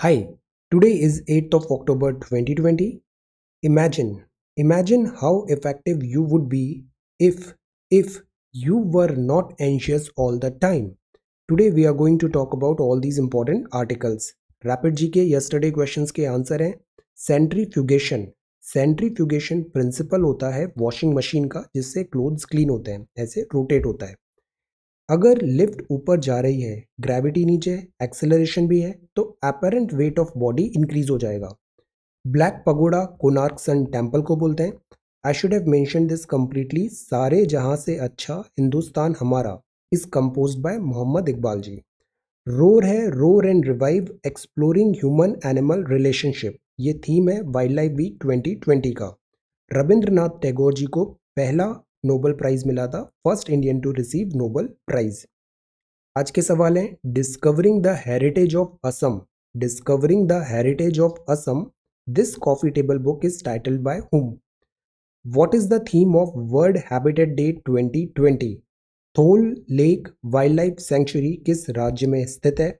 Hi, today is 8th of October 2020. Imagine, imagine how effective you would be if, if you were not anxious all the time. Today we are going to talk about all these important articles. Rapid GK yesterday questions ke answer hai. Centrifugation. Centrifugation principle hota hai washing machine ka jisse clothes clean hota hai. Aise rotate hota hai. अगर lift ऊपर जा रही है gravity नीचे acceleration भी है तो apparent weight of body increase हो जाएगा black pagoda Konark sun temple को बोलते हैं I should have mention this completely सारे जहाँ से अच्छा हिंदुस्तान हमारा is compose by Mohammad Iqbal ji roar है roar and revive exploring human animal relationship ये थीम है वाइल्ड लाइफ वीक ट्वेंटी का रविंद्रनाथ टैगोर जी को पहला नोबल प्राइज़ मिला था first Indian to receive Nobel prize आज के सवाल हैं discovering the heritage of Assam discovering the heritage of Assam this coffee table book is titled by whom what is the theme of world habitat day 2020 Thol lake wildlife sanctuary किस राज्य में स्थित है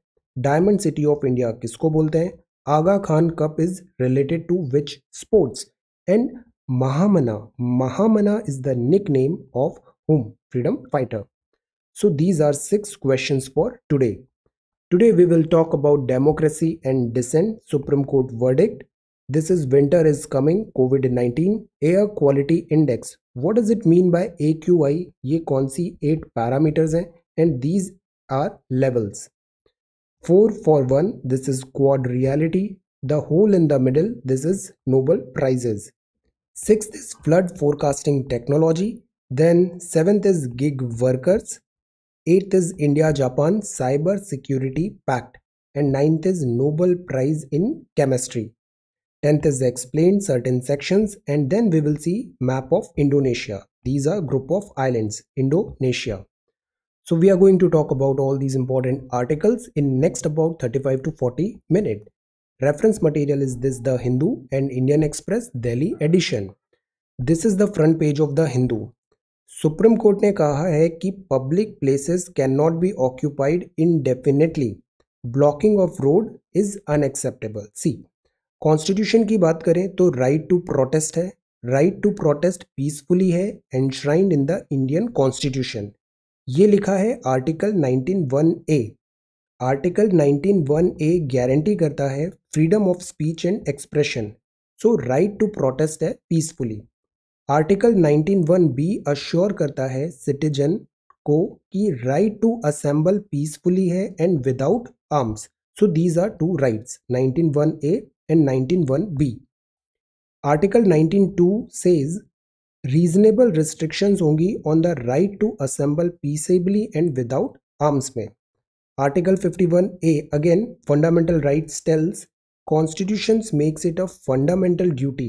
diamond city of India किसको बोलते हैं Aga Khan cup is related to which sports and Mahamana. Mahamana is the nickname of whom? Freedom fighter. So these are six questions for today. Today we will talk about democracy and dissent, Supreme Court verdict. This is winter is coming, COVID-19, air quality index. What does it mean by AQI? ये कौन सी eight parameters हैं and these are levels. 4 for 1, this is quad reality. The hole in the middle, this is Nobel Prizes. Sixth is flood forecasting technology. Then seventh is gig workers. Eighth is India-Japan Cyber Security Pact. And ninth is Nobel Prize in Chemistry. Tenth is explained certain sections and then we will see map of Indonesia. These are group of islands, Indonesia. So we are going to talk about all these important articles in next about 35 to 40 minutes. Reference material is this The Hindu and Indian Express Delhi edition. This is the front page of the Hindu supreme court ने कहा है कि public places can not be occupied indefinitely blocking of road is unacceptable सी constitution की बात करें तो right to protest है राइट टू प्रोटेस्ट पीसफुली है enshrined in the Indian constitution ये लिखा है article 191 A article one A guarantee करता है freedom of speech and expression so right to protest है peacefully article one B assure करता है सिटीजन को कि राइट टू असेंबल पीसफुली है and without arms so these are two rights one A and one B article two says reasonable restrictions होंगी on the right to assemble peaceably and without arms में article 51a again fundamental rights tells constitutions makes it a fundamental duty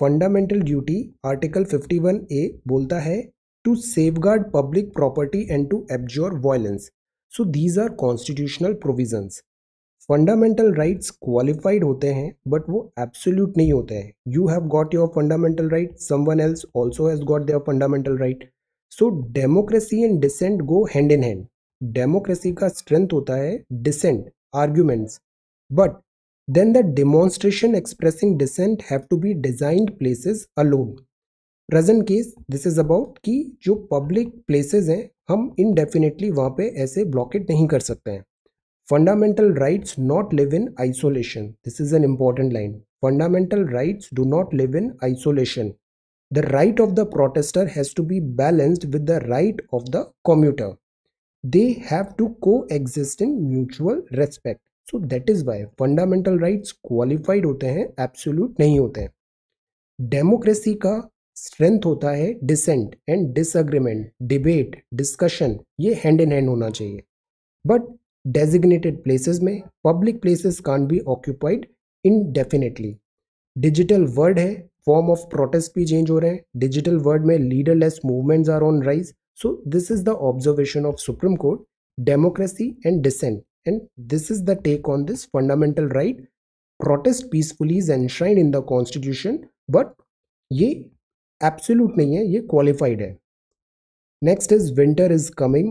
fundamental duty article 51a bolta to safeguard public property and to abjure violence so these are constitutional provisions fundamental rights qualified hote but wo absolute nahi hote you have got your fundamental right someone else also has got their fundamental right so democracy and dissent go hand in hand democracy का strength होता है dissent arguments but then the demonstration expressing dissent have to be designed places alone present case this is about कि जो public places हैं हम indefinitely वहाँ पे ऐसे ब्लॉकेट नहीं कर सकते हैं fundamental rights not live in isolation this is an important line fundamental rights do not live in isolation the right of the protester has to be balanced with the right of the commuter they have to coexist in mutual respect so that is why fundamental right qualified होते हैं absolute नहीं होते हैं democracy का strength होता है dissent and disagreement debate discussion ये hand in hand होना चाहिए बट डेजिग्नेटेड प्लेसेस में public places can be occupied indefinitely digital world है फॉर्म ऑफ प्रोटेस्ट भी चेंज हो रहे हैं डिजिटल वर्ल्ड में leaderless movement are on rise So this is the observation of Supreme Court, democracy and dissent. And this is the take on this fundamental right. Protest peacefully is enshrined in the constitution, but ye absolute nahi hai ye qualified hai next is winter is coming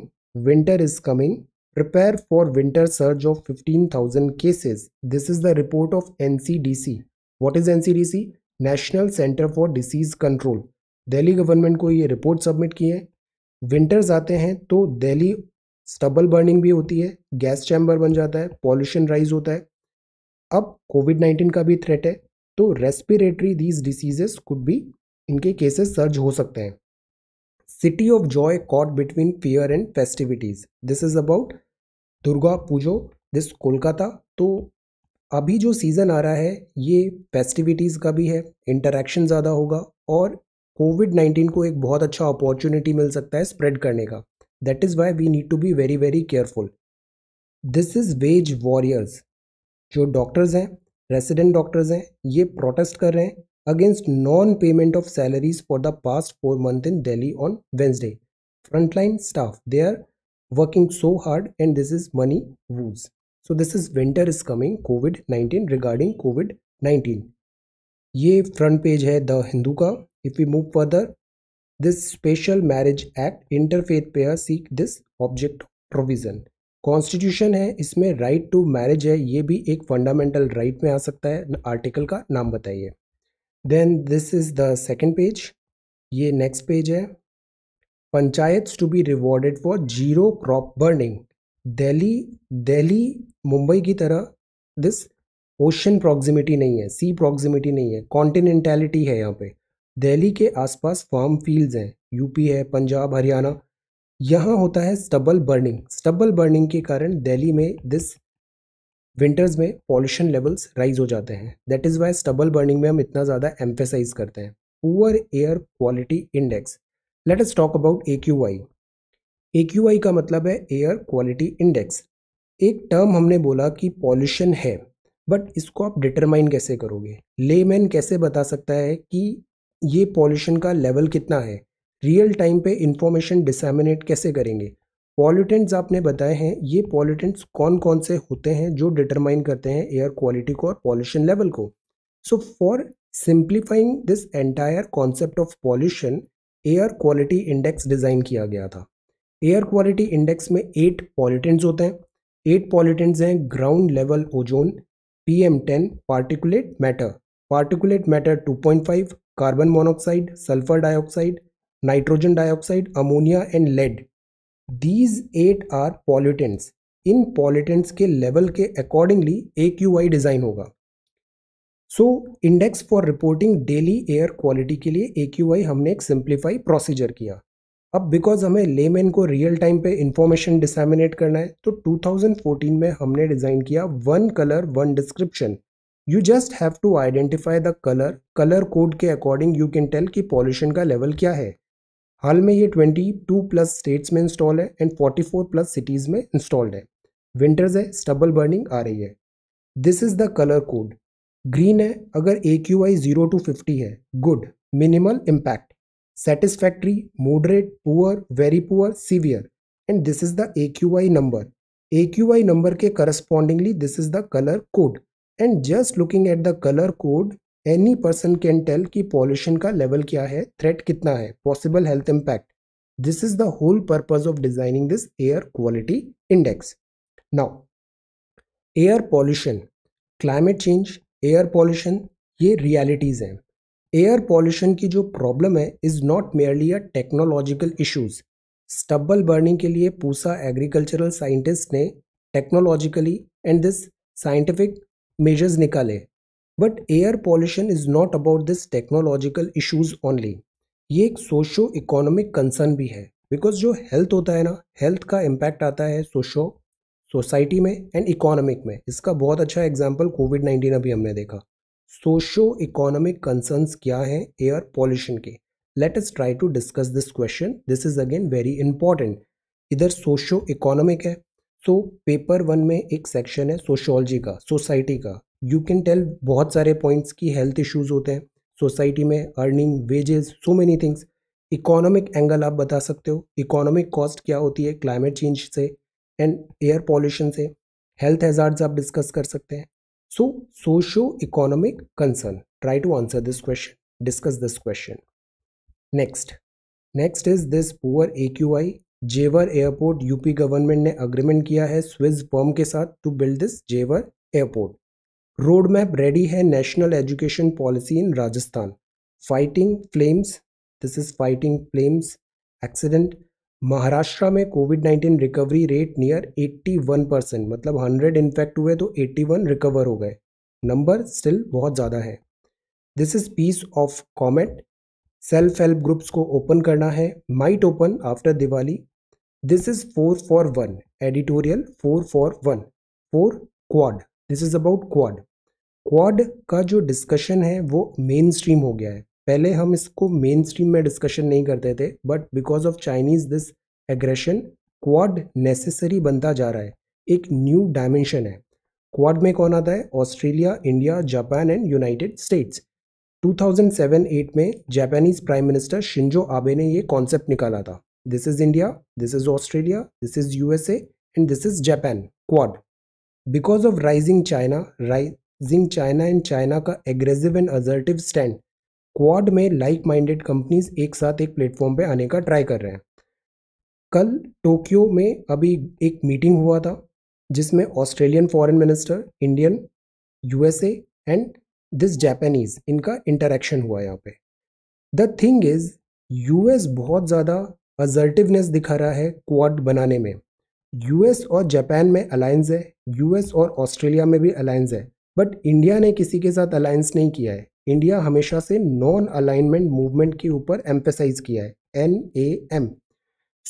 winter is coming prepare for winter surge of 15000 cases this is the report of ncdc what is ncdc national center for disease control delhi government ko ye report submit की है winters आते हैं तो Delhi stubble burning भी होती है gas chamber बन जाता है पॉल्यूशन राइज होता है अब कोविड नाइन्टीन का भी थ्रेट है तो रेस्पिरेटरी दीज डिसीजेस कुड भी इनके केसेस सर्ज हो सकते हैं city of joy caught between fear and festivities this is about Durga Pujo this Kolkata तो अभी जो सीज़न आ रहा है ये फेस्टिविटीज़ का भी है इंटरेक्शन ज़्यादा होगा और कोविड नाइन्टीन को एक बहुत अच्छा अपॉर्चुनिटी मिल सकता है स्प्रेड करने का that is why we need to be very very careful this is wage warriors जो डॉक्टर्स हैं रेसिडेंट डॉक्टर्स हैं ये प्रोटेस्ट कर रहे हैं against non payment of salaries for the past four month in Delhi on Wednesday frontline staff they are working so hard and this is money woes so this is winter is coming covid nineteen regarding covid nineteen ये front page है the Hindu का If we move further, this Special Marriage Act interfaith pair seek this object provision. Constitution है इसमें right to marriage है ये भी एक fundamental right right में आ सकता है आर्टिकल का नाम बताइए then this is the second page ये नेक्स्ट पेज है panchayat to be rewarded for zero crop burning Delhi Delhi Mumbai की तरह दिस ओशन प्रॉक्सिमिटी नहीं है सी प्रॉक्सिमिटी नहीं है कॉन्टिनेंटैलिटी है यहाँ पे दिल्ली के आसपास फार्म फील्ड्स हैं यूपी है पंजाब हरियाणा यहाँ होता है स्टबल बर्निंग स्टबल बर्निंग के कारण दिल्ली में दिस विंटर्स में पॉल्यूशन लेवल्स राइज हो जाते हैं that is why stubble burning में हम इतना ज़्यादा एम्फेसाइज करते हैं poor air quality index let's talk about A Q I A Q I का मतलब है एयर क्वालिटी इंडेक्स एक टर्म हमने बोला कि पॉल्यूशन है बट इसको आप डिटरमाइन कैसे करोगे लेमैन कैसे बता सकता है कि ये पॉल्यूशन का लेवल कितना है रियल टाइम पे इंफॉर्मेशन डिसेमिनेट कैसे करेंगे पॉल्यूटेंट्स आपने बताए हैं ये पॉल्यूटेंट्स कौन कौन से होते हैं जो डिटरमाइन करते हैं एयर क्वालिटी को और पॉल्यूशन लेवल को so for simplifying this entire concept of pollution air quality index design किया गया था एयर क्वालिटी इंडेक्स में एट पॉल्यूटेंट्स होते हैं एट पॉल्यूटेंट्स हैं ground level ozone P M ten particulate matter particulate matter two point five carbon monoxide sulphur dioxide nitrogen dioxide ammonia and lead these eight are pollutants. इन pollutants के level के accordingly A Q I design होगा so index for reporting daily air quality के लिए ए Q आई हमने एक simplify procedure किया अब बिकॉज हमें लेमेन को रियल टाइम पे इंफॉर्मेशन डिसमिनेट करना है तो 2014 में हमने डिज़ाइन किया one colour one description you just have to identify the colour colour code के अकॉर्डिंग यू कैन टेल कि पॉल्यूशन का लेवल क्या है हाल में ये 22 प्लस स्टेट्स में इंस्टॉल है एंड 44 प्लस सिटीज़ में इंस्टॉल्ड है विंटर्स है स्टबल बर्निंग आ रही है this is the colour code green है अगर A Q I zero to fifty है good minimal impact satisfactory moderate poor very poor severe and this is the A Q I number A Q I number के correspondingly this is the colour code and just looking at the colour code any person can tell कि pollution का level क्या है threat कितना है possible health impact this is the whole purpose of designing this air quality index now air pollution climate change air pollution ये realities हैं air pollution की जो प्रॉब्लम है is not merely a technological issues stubble burning के लिए Pusa agricultural scientist ने technologically and this scientific measures निकाले but air pollution is not about this technological issues only ये एक सोशो इकोनॉमिक कंसर्न भी है बिकॉज जो हेल्थ होता है ना हेल्थ का इम्पैक्ट आता है सोशो सोसाइटी में एंड इकोनॉमिक में इसका बहुत अच्छा एग्जाम्पल कोविड नाइन्टीन अभी हमने देखा सोशो इकोनॉमिक कंसर्नस क्या हैं एयर पॉल्यूशन के let's try to discuss this question this is again very important इधर सोशो इकोनॉमिक है सो पेपर वन में एक सेक्शन है सोशोलॉजी का सोसाइटी का यू कैन टेल बहुत सारे पॉइंट्स की हेल्थ इश्यूज होते हैं सोसाइटी में earning wages so many things economic angle आप बता सकते हो इकोनॉमिक कॉस्ट क्या होती है क्लाइमेट चेंज से एंड एयर पॉल्यूशन से हेल्थ हेजार्ड आप डिस्कस कर सकते हैं so socio economic concern try to answer this question discuss this question next next is this poor A Q I Jewar airport UP government ने agreement किया है Swiss firm के साथ टू बिल्ड दिस जेवर एयरपोर्ट रोड मैप रेडी है national education policy in Rajasthan fighting flames this is fighting flames accident Maharashtra में COVID nineteen recovery rate near eighty one percent मतलब hundred infect हुए तो एट्टी वन रिकवर हो गए number still बहुत ज़्यादा है this is piece of comet self help groups को ओपन करना है might open after Diwali this is four for one editorial four for one four quad this is about quad quad का जो डिस्कशन है वो मेन स्ट्रीम हो गया है पहले हम इसको मेन स्ट्रीम में डिस्कशन नहीं करते थे but because of Chinese this aggression quad necessary बनता जा रहा है एक न्यू डायमेंशन है क्वाड में कौन आता है Australia India Japan and United States 2007-8 में Japanese prime minister Shinzo Abe ने ये कॉन्सेप्ट निकाला था this is India this is Australia this is USA and this is Japan quad because of rising China rising China and China का aggressive and assertive stand quad में like minded companies एक साथ एक platform पे आने का try कर रहे हैं कल टोक्यो में अभी एक मीटिंग हुआ था जिसमें Australian foreign minister Indian USA and this Japanese इनका इंटरेक्शन हुआ यहाँ पे द थिंग इज यूएस बहुत ज़्यादा अजर्टिवनेस दिखा रहा है क्वाड बनाने में यूएस और जापान में अलायंस है यूएस और ऑस्ट्रेलिया में भी अलायंस है बट इंडिया ने किसी के साथ अलायंस नहीं किया है इंडिया हमेशा से नॉन अलाइनमेंट मूवमेंट के ऊपर एम्पेसाइज किया है एन ए एम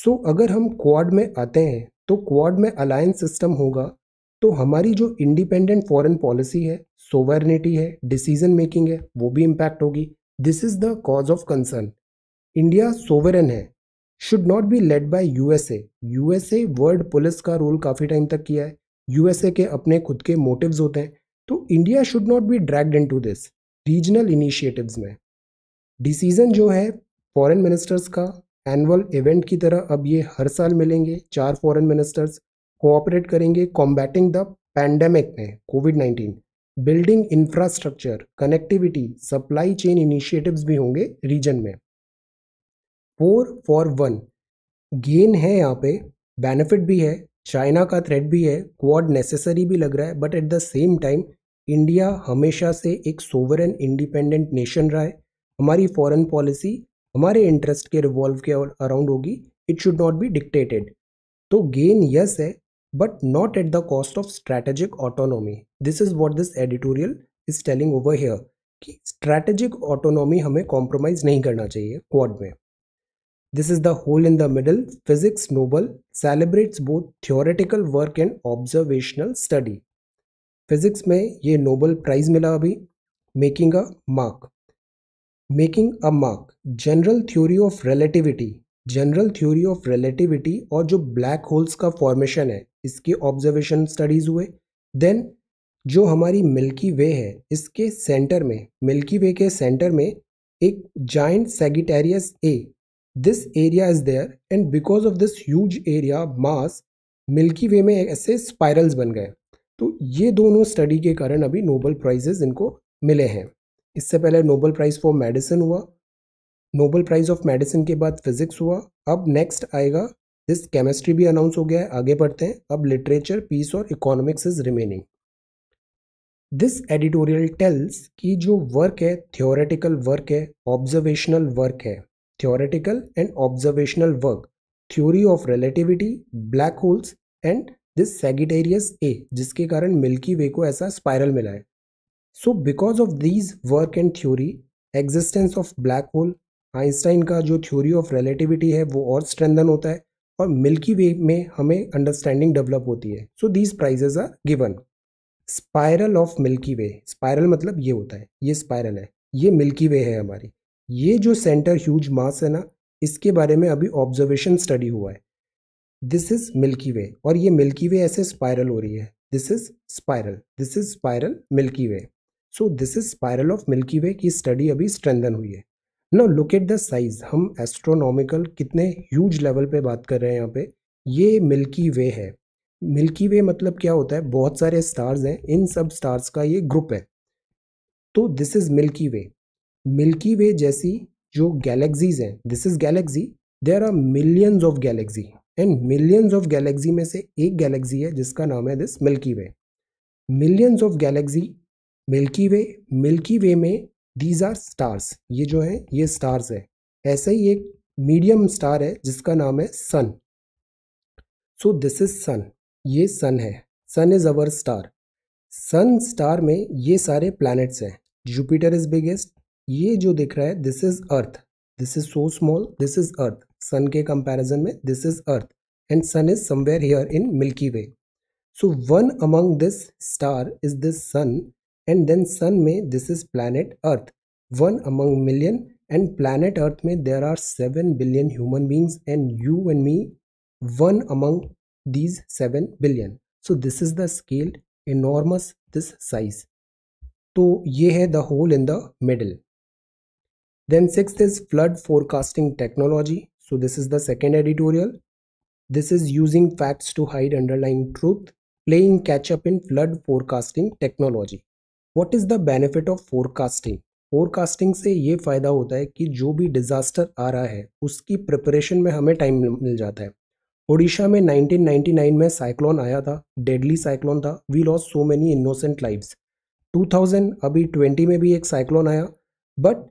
सो अगर हम क्वाड में आते हैं तो क्वाड में अलायंस सिस्टम होगा तो हमारी जो इंडिपेंडेंट फॉरेन पॉलिसी है सोवर्निटी है डिसीजन मेकिंग है वो भी इम्पैक्ट होगी this is the cause of concern India sovereign है should not be led by USA USA world police का रोल काफ़ी टाइम तक किया है यूएसए के अपने खुद के मोटिव्स होते हैं तो India should not be dragged into this regional initiatives में डिसीजन जो है फॉरेन मिनिस्टर्स का एनुअल इवेंट की तरह अब ये हर साल मिलेंगे चार फॉरेन मिनिस्टर्स कोऑपरेट करेंगे कॉम्बैटिंग द पैंडेमिक में COVID nineteen building infrastructure connectivity supply chain initiatives भी होंगे रीजन में फोर फॉर वन गेन है यहाँ पे बेनिफिट भी है चाइना का थ्रेड भी है क्वाड नेसेसरी भी लग रहा है but at the same time India हमेशा से एक सोवरन इंडिपेंडेंट नेशन रहा है हमारी फॉरेन पॉलिसी हमारे इंटरेस्ट के रिवॉल्व के अराउंड होगी it should not be dictated to gain yes है but not at the cost of strategic autonomy. This is what this editorial is telling over here ki strategic autonomy hame compromise nahi karna chahiye quad mein This is the hole in the middle. Physics Nobel celebrates both theoretical work and observational study. physics mein ye Nobel prize mila abhi making a mark making a mark general theory of relativity general theory of relativity और जो black holes का formation है इसके observation studies हुए then जो हमारी milky वे है इसके सेंटर में मिल्की वे के सेंटर में एक giant Sagittarius A this area is there and because of this huge area mass Milky Way में ऐसे स्पाइरल्स बन गए तो ये दोनों स्टडी के कारण अभी नोबल प्राइजेज इनको मिले हैं इससे पहले नोबल प्राइज़ फॉर मेडिसिन हुआ नोबल प्राइज़ ऑफ मेडिसिन के बाद फिज़िक्स हुआ अब नेक्स्ट आएगा दिस केमिस्ट्री भी अनाउंस हो गया है आगे बढ़ते हैं अब लिटरेचर पीस और economics is remaining this editorial tells की जो वर्क है थियोरेटिकल वर्क है ऑब्जर्वेशनल वर्क है theoretical and observational work theory of relativity black holes and this Sagittarius A जिसके कारण मिल्की वे को ऐसा स्पायरल मिला है so because of these work and theory existence of black hole Einstein का जो थ्योरी ऑफ रिलेटिविटी है वो और स्ट्रेंथन होता है और मिल्की वे में हमें अंडरस्टैंडिंग डेवलप होती है so these prizes are given spiral of Milky Way spiral मतलब ये होता है ये स्पायरल है ये मिल्की वे है हमारी ये जो सेंटर ह्यूज मास है ना इसके बारे में अभी ऑब्जर्वेशन स्टडी हुआ है दिस इज मिल्की वे और ये मिल्की वे ऐसे स्पायरल हो रही है this is spiral this is spiral Milky Way so this is spiral of Milky Way की स्टडी अभी स्ट्रेंथन हुई है ना लुक एट द साइज हम एस्ट्रोनॉमिकल कितने ह्यूज लेवल पे बात कर रहे हैं यहाँ पे ये मिल्की वे है मिल्की वे मतलब क्या होता है बहुत सारे स्टार्स हैं इन सब स्टार्स का ये ग्रुप है तो this is Milky Way Milky Way जैसी जो गैलेक्सीज हैं this is galaxy there are millions of galaxy and millions of galaxy में से एक गैलेक्सी है जिसका नाम है this Milky Way millions of galaxy Milky Way Milky Way में दीज आर स्टार्स ये जो है ये स्टार्स है ऐसा ही एक मीडियम स्टार है जिसका नाम है सन सो दिस इज सन ये सन है sun is our star sun star में ये सारे प्लैनेट्स हैं जुपिटर इज बिगेस्ट ये जो दिख रहा है this is earth this is so small this is earth sun के कंपैरिजन में this is earth and sun is somewhere here in Milky Way so one among this star is this sun and then sun may this is planet earth one among million and planet earth may there are 7 billion human beings and you and me one among these 7 billion so this is the scale enormous this size so this the hole in the middle then sixth is flood forecasting technology so this is the second editorial this is using facts to hide underlying truth playing catch up in flood forecasting technology what is the benefit of forecasting forecasting से ये फ़ायदा होता है कि जो भी disaster आ रहा है उसकी प्रिपरेशन में हमें टाइम मिल जाता है ओडिशा में 1999 में साइक्लोन आया था डेडली साइक्लोन था we loss so many innocent lives 2000 अभी 20 में भी एक साइक्लोन आया बट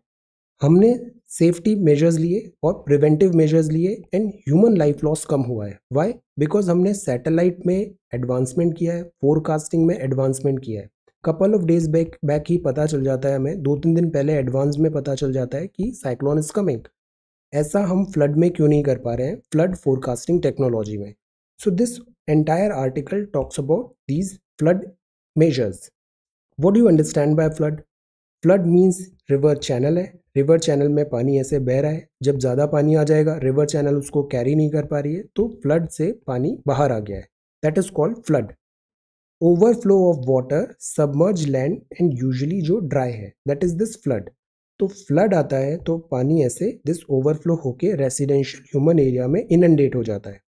हमने सेफ्टी मेजर्स लिए और प्रिवेंटिव मेजर्स लिए एंड ह्यूमन लाइफ लॉस कम हुआ है वाई बिकॉज हमने सैटेलाइट में एडवांसमेंट किया है फोरकास्टिंग में एडवांसमेंट किया है couple of days back back ही पता चल जाता है हमें दो तीन दिन पहले एडवांस में पता चल जाता है कि साइक्लोन इज कमिंग ऐसा हम फ्लड में क्यों नहीं कर पा रहे हैं फ्लड फोरकास्टिंग टेक्नोलॉजी में so this entire article talks about these flood measures what do understand by flood flood means river channel है रिवर चैनल में पानी ऐसे बह रहा है जब ज़्यादा पानी आ जाएगा रिवर चैनल उसको कैरी नहीं कर पा रही है तो फ्लड से पानी बाहर आ गया है that is called flood overflow of water submerge land and usually जो ड्राई है दैट इज दिस फ्लड तो फ्लड आता है तो पानी ऐसे दिस ओवरफ्लो होके रेसिडेंशियल ह्यूमन एरिया में इनंडेट हो जाता है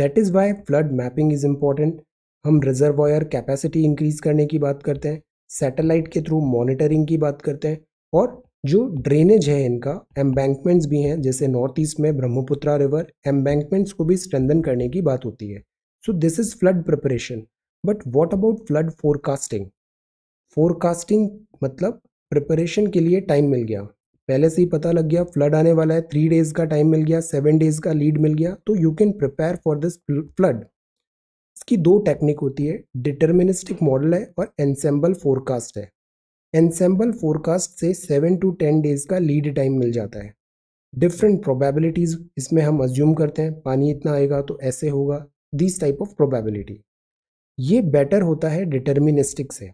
that is why flood mapping is important हम रिजर्वायर कैपेसिटी इंक्रीज़ करने की बात करते हैं सैटेलाइट के थ्रू मॉनिटरिंग की बात करते हैं और जो ड्रेनेज है इनका एम्बैंकमेंट्स भी हैं जैसे नॉर्थ ईस्ट में ब्रह्मपुत्रा रिवर एम्बैंकमेंट्स को भी स्ट्रेंदन करने की बात होती है so this is flood preparation but what about flood forecasting forecasting मतलब प्रिपरेशन के लिए टाइम मिल गया पहले से ही पता लग गया फ्लड आने वाला है थ्री डेज का टाइम मिल गया सेवन डेज का लीड मिल गया तो you can prepare for this flood इसकी दो टेक्निक होती है डिटर्मिनिस्टिक मॉडल है और एनसेम्बल फोरकास्ट है एनसेम्बल फोरकास्ट से सेवन टू टेन डेज का लीड टाइम मिल जाता है डिफरेंट प्रोबेबिलिटीज़ इसमें हम अज्यूम करते हैं पानी इतना आएगा तो ऐसे होगा दिस टाइप ऑफ प्रोबेबिलिटी ये बेटर होता है डिटर्मिनिस्टिक से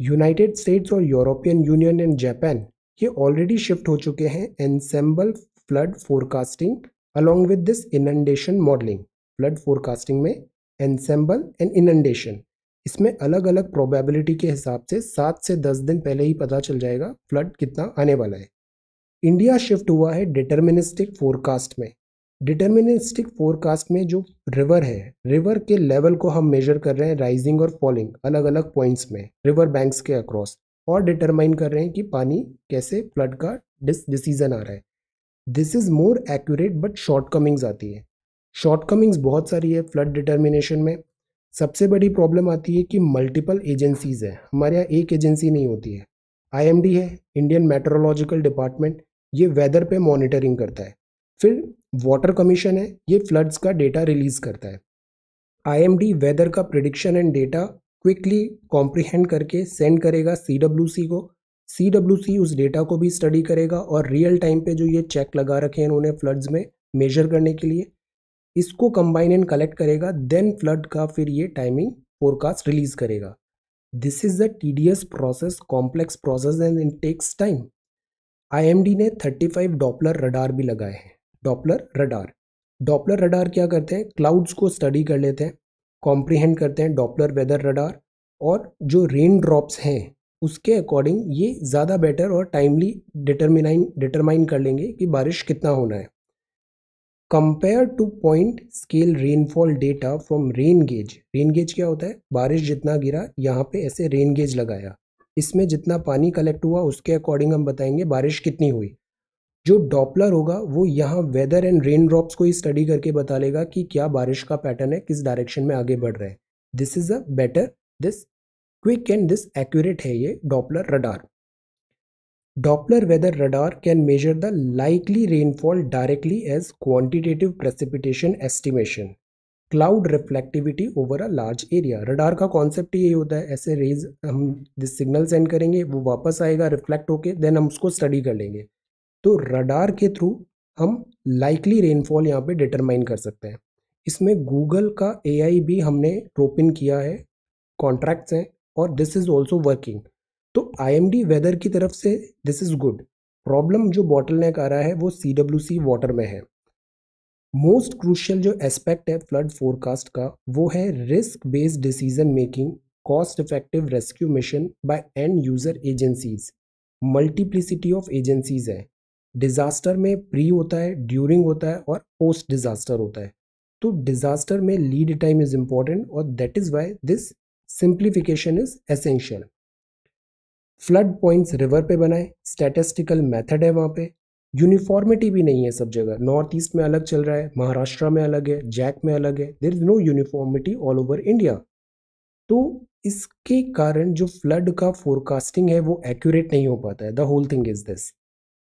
यूनाइटेड स्टेट्स और यूरोपियन यूनियन एंड जापान ये ऑलरेडी शिफ्ट हो चुके हैं ensemble flood forecasting along with this inundation modelling flood forecasting में एनसेम्बल एंड इनंडेशन इसमें अलग अलग प्रोबेबिलिटी के हिसाब से सात से दस दिन पहले ही पता चल जाएगा फ्लड कितना आने वाला है इंडिया शिफ्ट हुआ है डिटर्मिनिस्टिक फोरकास्ट में डिटर्मिनिस्टिक फोरकास्ट में जो रिवर है रिवर के लेवल को हम मेजर कर रहे हैं राइजिंग और फॉलिंग अलग अलग पॉइंट्स में रिवर बैंक्स के अक्रॉस और डिटरमाइन कर रहे हैं कि पानी कैसे फ्लड का डिसीजन आ रहा है this is more accurate but shortcomings आती है शॉर्टकमिंग्स बहुत सारी है फ्लड डिटर्मिनेशन में सबसे बड़ी प्रॉब्लम आती है कि मल्टीपल एजेंसीज़ है हमारे यहाँ एक एजेंसी नहीं होती है आई है इंडियन मेट्रोलॉजिकल डिपार्टमेंट ये वेदर पे मॉनिटरिंग करता है फिर वाटर कमीशन है ये फ्लड्स का डेटा रिलीज़ करता है आईएमडी वेदर का prediction and data quickly comprehend करके सेंड करेगा सी को सी उस डेटा को भी स्टडी करेगा और रियल टाइम पे जो ये चेक लगा रखे हैं उन्होंने फ्लड्स में मेजर करने के लिए इसको कंबाइन एंड कलेक्ट करेगा देन फ्लड का फिर ये टाइमिंग फोरकास्ट रिलीज करेगा this is the tedious process complex process and in takes time IMD ने 35 डॉपलर रडार भी लगाए हैं डॉपलर रडार डॉपलर रडार क्या करते हैं क्लाउड्स को स्टडी कर लेते हैं कॉम्प्रीहेंड करते हैं डॉपलर वेदर रडार और जो रेन ड्रॉप्स हैं उसके अकॉर्डिंग ये ज़्यादा बेटर और टाइमली डिटरमिनाइन डिटरमाइन कर लेंगे कि बारिश कितना होना है compare to point scale rainfall data from rain gauge rain gauge क्या होता है बारिश जितना गिरा यहाँ पे ऐसे रेन गेज लगाया इसमें जितना पानी कलेक्ट हुआ उसके अकॉर्डिंग हम बताएंगे बारिश कितनी हुई जो डॉपलर होगा वो यहाँ वेदर एंड रेन ड्रॉप्स को ही स्टडी करके बता लेगा कि क्या बारिश का पैटर्न है किस डायरेक्शन में आगे बढ़ रहे हैं this is a better this quick and this accurate है ये Doppler radar Doppler weather radar can measure the likely rainfall directly as quantitative precipitation estimation cloud reflectivity over a large area radar का concept यही होता है ऐसे raise हम this signal send करेंगे वो वापस आएगा रिफ्लेक्ट होके देन हम उसको स्टडी कर लेंगे तो रडार के थ्रू हम लाइकली रेनफॉल यहाँ पे डिटरमाइन कर सकते हैं इसमें गूगल का ए भी हमने रोप इन किया है कॉन्ट्रैक्ट्स हैं और दिस इज़ ऑल्सो वर्किंग तो आई वेदर की तरफ से दिस इज़ गुड प्रॉब्लम जो बॉटल नेक आ रहा है वो सी डब्ल्यू सी वाटर में है मोस्ट क्रूशल जो एस्पेक्ट है फ्लड फोरकास्ट का वो है risk based decision making cost effective rescue mission by end user agencies multiplicity of agencies हैं डिज़ास्टर में प्री होता है ड्यूरिंग होता है और पोस्ट डिज़ास्टर होता है तो डिज़ास्टर में लीड टाइम इज़ इम्पॉर्टेंट और that is why this simplification is essential flood points river पे बनाए स्टेटिस्टिकल मेथड है वहाँ पे यूनिफॉर्मिटी भी नहीं है सब जगह नॉर्थ ईस्ट में अलग चल रहा है महाराष्ट्र में अलग है जैक में अलग है there is no uniformity all over India तो इसके कारण जो फ्लड का फोरकास्टिंग है वो एक्यूरेट नहीं हो पाता है the whole thing is this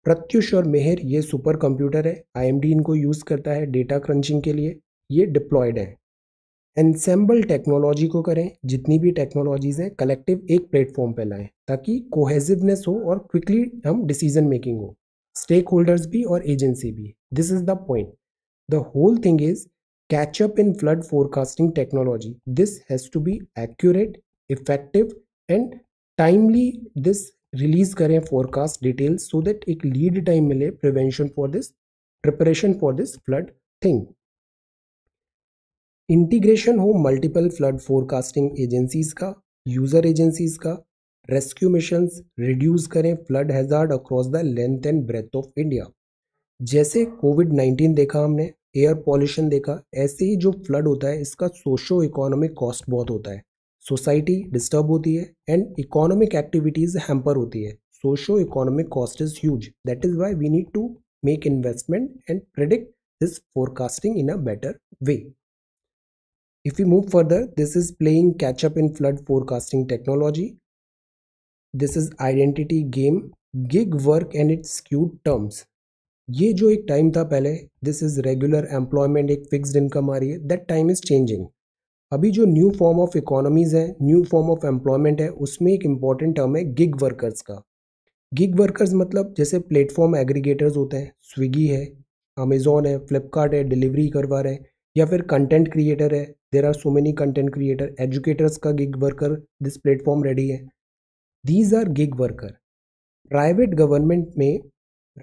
Pratyush और मेहर ये सुपर कंप्यूटर है आईएमडी इनको यूज़ करता है डेटा क्रंचिंग के लिए ये डिप्लॉयड हैं एनसेम्बल टेक्नोलॉजी को करें जितनी भी टेक्नोलॉजीज़ हैं कलेक्टिव एक प्लेटफॉर्म पर लाएं ताकि कोहेजिवनेस हो और क्विकली हम डिसीजन मेकिंग हो स्टेक होल्डर्स भी और एजेंसी भी this is the point the whole thing is catch up in flood forecasting technology this this has to be accurate effective and timely release करें फोरकास्ट डिटेल सो दैट एक lead time मिले prevention for this preparation for this flood thing integration हो multiple flood forecasting agencies का user agencies का rescue mission reduce करें flood hazard across the length and breadth of India जैसे covid nineteen देखा हमने air pollution देखा ऐसे ही जो फ्लड होता है इसका सोशो इकोनॉमिक कॉस्ट बहुत होता है सोसाइटी डिस्टर्ब होती है एंड इकोनॉमिक एक्टिविटीज हैम्पर होती है socio economic cost is huge that is why we need to make investment and predict this forecasting in a better way if you move further this is playing catch up in flood forecasting technology this is identity game gig work and it's cued terms ये जो एक time था पहले this is regular employment एक fixed income आ रही है that time is changing अभी जो न्यू फॉर्म ऑफ इकोनॉमीज़ है न्यू फॉर्म ऑफ एम्प्लॉयमेंट है उसमें एक इम्पॉर्टेंट टर्म है गिग वर्कर्स का गिग वर्कर्स मतलब जैसे प्लेटफॉर्म एग्रीगेटर्स होते हैं स्विगी है अमेज़ोन है फ्लिपकार्ट है डिलीवरी करवा रहे हैं या फिर कंटेंट क्रिएटर है there are so many content creator educators का gig worker this platform ready है these are gig worker private government में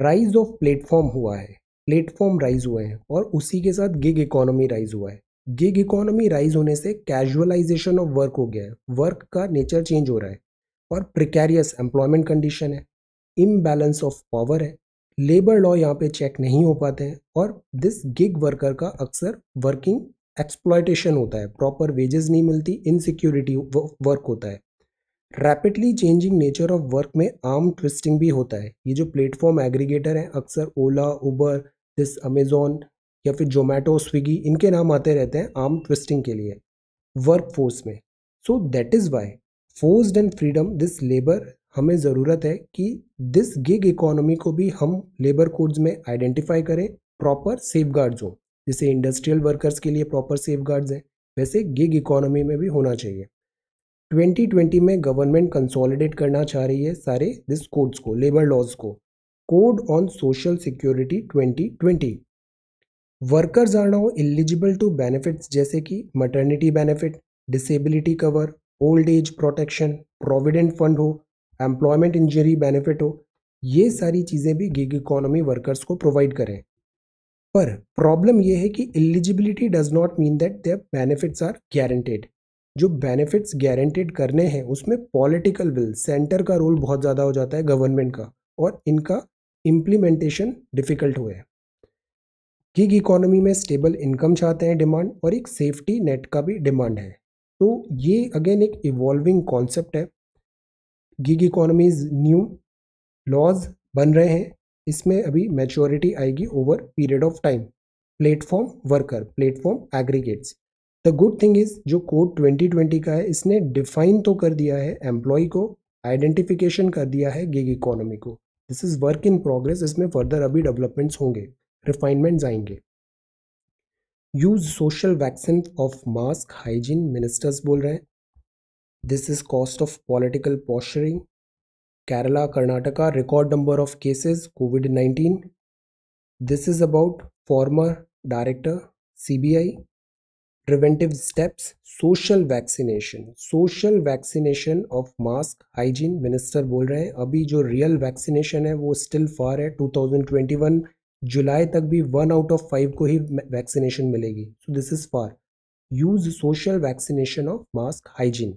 राइज ऑफ प्लेटफॉर्म हुआ है प्लेटफॉर्म राइज हुए हैं और उसी के साथ गिग इकोनॉमी राइज हुआ है गिग इकोनॉमी राइज होने से कैजुअलाइजेशन ऑफ वर्क हो गया है वर्क का नेचर चेंज हो रहा है और प्रिकेरियस एम्प्लॉयमेंट कंडीशन है इम्बैलेंस ऑफ पावर है लेबर लॉ यहाँ पे चेक नहीं हो पाते हैं और दिस गिग वर्कर का अक्सर वर्किंग एक्सप्लॉयटेशन होता है प्रॉपर वेजेस नहीं मिलती इनसिक्योरिटी वर्क होता है rapidly changing nature of work में आर्म ट्विस्टिंग भी होता है ये जो प्लेटफॉर्म एग्रीगेटर हैं अक्सर ओला उबर दिस अमेजोन या फिर जोमेटो स्विगी इनके नाम आते रहते हैं आर्म ट्विस्टिंग के लिए वर्क फोर्स में so that is why forced and freedom this labour हमें ज़रूरत है कि दिस गिग इकोनॉमी को भी हम लेबर कोड्स में आइडेंटिफाई करें प्रॉपर सेफ गार्ड्स हों जैसे इंडस्ट्रियल वर्कर्स के लिए प्रॉपर सेफ गार्ड्स हैं वैसे गिग इकोनॉमी में भी होना चाहिए 2020 में गवर्नमेंट कंसोलिडेट करना चाह रही है सारे दिस कोड्स को लेबर लॉज को code on social security 2020 workers are now eligible to benefits जैसे कि maternity benefit disability cover old age protection provident fund हो एम्प्लॉयमेंट इंजरी बेनिफिट हो ये सारी चीज़ें भी गिग इकोनॉमी वर्कर्स को प्रोवाइड करें पर प्रॉब्लम यह है कि eligibility does not mean that their benefits are guaranteed जो बेनिफिट्स गारंटेड करने हैं उसमें पॉलिटिकल विल सेंटर का रोल बहुत ज़्यादा हो जाता है गवर्नमेंट का और इनका इम्प्लीमेंटेशन डिफ़िकल्ट हुआ है गिग इकोनॉमी में स्टेबल इनकम चाहते हैं डिमांड और एक सेफ्टी नेट का भी डिमांड है तो ये अगेन एक इवॉल्विंग कॉन्सेप्ट है गिग इकोनॉमीज न्यू लॉज बन रहे हैं इसमें अभी मेचोरिटी आएगी over period of time platform worker platform aggregates the good thing is जो कोड 2020 का है इसने डिफाइन तो कर दिया है एम्प्लॉय को आइडेंटिफिकेशन कर दिया है गिग इकोनॉमी को this is work in progress इसमें फर्दर अभी डेवलपमेंट्स होंगे रिफाइनमेंट्स आएंगे use social vaccine of mask hygiene ministers बोल रहे हैं this is cost of political posturing Kerala Karnataka record number of cases covid nineteen this is about former director C B I preventive steps social vaccination social vaccination of mask hygiene minister बोल रहे हैं अभी जो real vaccination है वो still far है two thousand twenty one जुलाई तक भी वन आउट ऑफ फाइव को ही वैक्सीनेशन मिलेगी so this is for use social vaccination of mask hygiene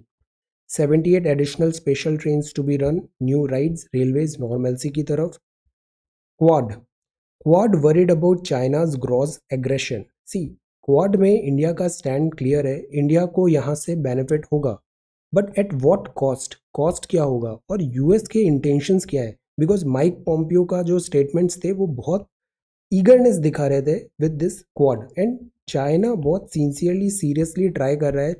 seventy eight additional special train to be run new rides railways normalcy की तरफ quad quad worried about China's gross aggression sea quad में India का stand clear है India को यहाँ से benefit होगा but at what cost cost क्या होगा और यूएस के इंटेंशंस क्या है बिकॉज माइक पॉम्पियो का जो स्टेटमेंट्स थे वो बहुत ईगरनेस दिखा रहे थे with this quad and China बहुत सिंसियरली सीरियसली ट्राई कर रहा है